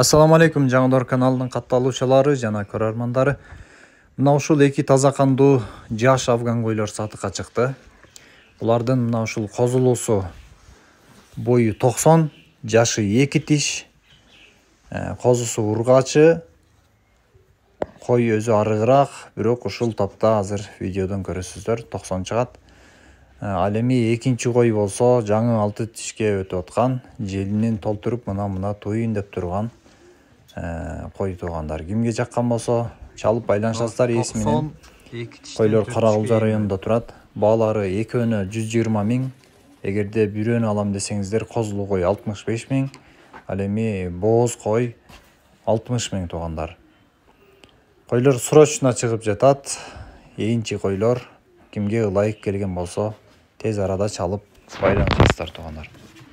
Ассаламу алейкум жаңдар каналының катталуучулары жана көрөрмандары мына ушул эки таза кандуу жаш афган койлор сатыкка чыкты булардын мына ушул козулуусу бою токсон жашы эки тиш э, козусу ургачы кой өзү арыгыраак бирок ушул тапта азыр видеодон көрөсүздөр токсон чыгат э, ал эми экинчи кой болсо жаңы алты тишке өтүп аткан желинин толтуруп мына мына туюн деп турган Э, кой туугандар кимге жаккан болсо чалып байланышасыздар ээси менен койлор кара кулжа районунда турат баалары экөөнө жүз жыйырма миң эгерде бирөөнү алам десеңиздер козулуу кой алтымыш беш миң ал эми бооз кой алтымыш миң туугандар койлор срочно чыгып жатат ээнчи койлор кимге ылайык келген болсо тез арада чалып байланышасыздар туугандар